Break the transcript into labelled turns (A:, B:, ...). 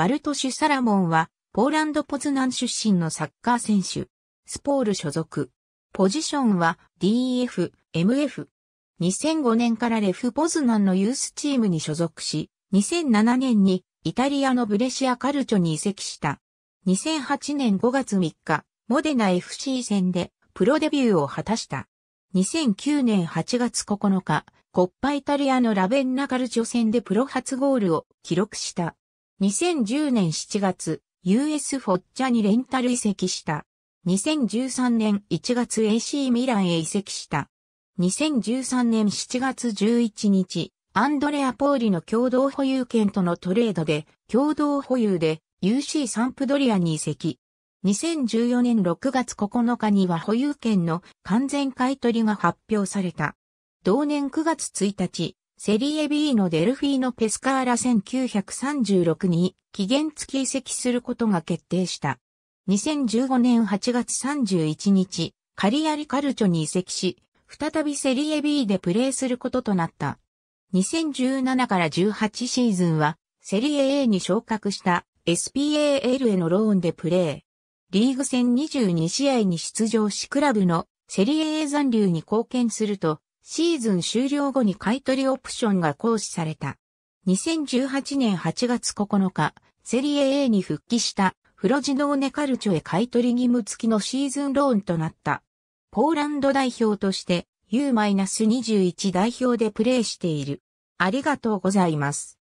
A: バルトシュ・サラモンは、ポーランド・ポズナン出身のサッカー選手。
B: スポール所属。ポジションは DF、MF。2005年からレフ・ポズナンのユースチームに所属し、2007年にイタリアのブレシア・カルチョに移籍した。2008年5月3日、モデナ FC 戦でプロデビューを果たした。2009年8月9日、コッパイタリアのラベンナカルチョ戦でプロ初ゴールを記録した。2010年7月、US フォッチャにレンタル移籍した。2013年1月 AC ミランへ移籍した。2013年7月11日、アンドレア・ポーリの共同保有権とのトレードで、共同保有で UC サンプドリアに移籍。2014年6月9日には保有権の完全買取が発表された。同年9月1日、セリエ B のデルフィーノ・ペスカーラ1936に期限付き移籍することが決定した。2015年8月31日、カリアリカルチョに移籍し、再びセリエ B でプレーすることとなった。2017から18シーズンは、セリエ A に昇格した SPAL へのローンでプレー。リーグ戦22試合に出場しクラブのセリエ A 残留に貢献すると、シーズン終了後に買取オプションが行使された。2018年8月9日、セリエ A に復帰したフロジノーネカルチョへ買取義務付きのシーズンローンとなった。ポーランド代表として U-21 代表
A: でプレーしている。ありがとうございます。